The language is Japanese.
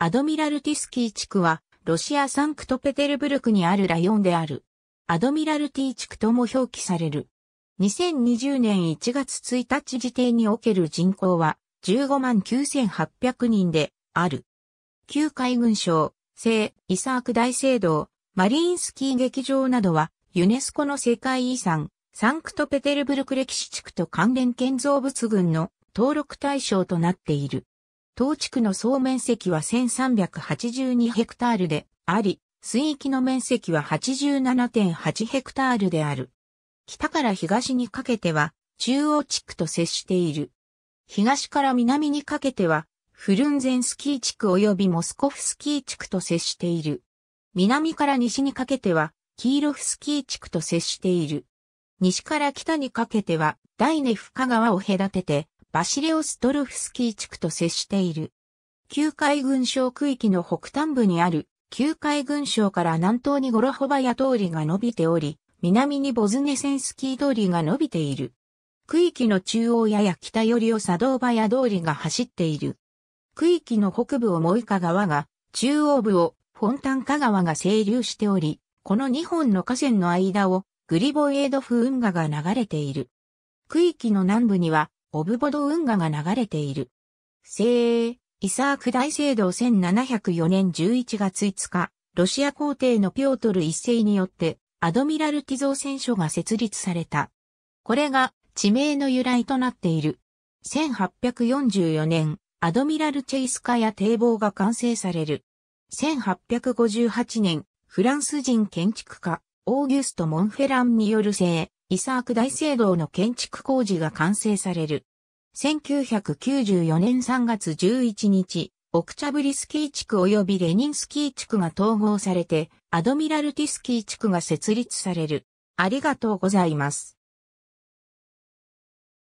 アドミラルティスキー地区は、ロシアサンクトペテルブルクにあるラヨンである。アドミラルティ地区とも表記される。2020年1月1日時点における人口は15万9800人である。旧海軍省、聖、イサーク大聖堂、マリーンスキー劇場などはユネスコの世界遺産、サンクトペテルブルク歴史地区と関連建造物群の登録対象となっている。当地区の総面積は1382ヘクタールであり、水域の面積は87.8ヘクタールである。北から東にかけては中央地区と接している。東から南にかけてはフルンゼンスキー地区及びモスコフスキー地区と接している。南から西にかけてはキーロフスキー地区と接している。西から北にかけてはダイネフカ川を隔ててバシレオストルフスキー地区と接している。旧海軍省区域の北端部にある、旧海軍省から南東にゴロホバヤ通りが伸びており、南にボズネセンスキー通りが伸びている。区域の中央やや北寄りをサドーバヤ通りが走っている。区域の北部をモイカ川が、中央部をフォンタンカ川が清流しており、この2本の河川の間をグリボエードフ運河が流れている。区域の南部にはオブボド運河が流れている。聖イサーク大聖堂1704年11月5日、ロシア皇帝のピョートル一世によって、アドミラルティ造船所が設立された。これが地名の由来となっている。1844年、アドミラルチェイスカや堤防が完成される。1858年、フランス人建築家、オーギュスト・モンフェランによる聖、イサーク大聖堂の建築工事が完成される。1994年3月11日、オクチャブリスキー地区及びレニンスキー地区が統合されて、アドミラルティスキー地区が設立される。ありがとうございます。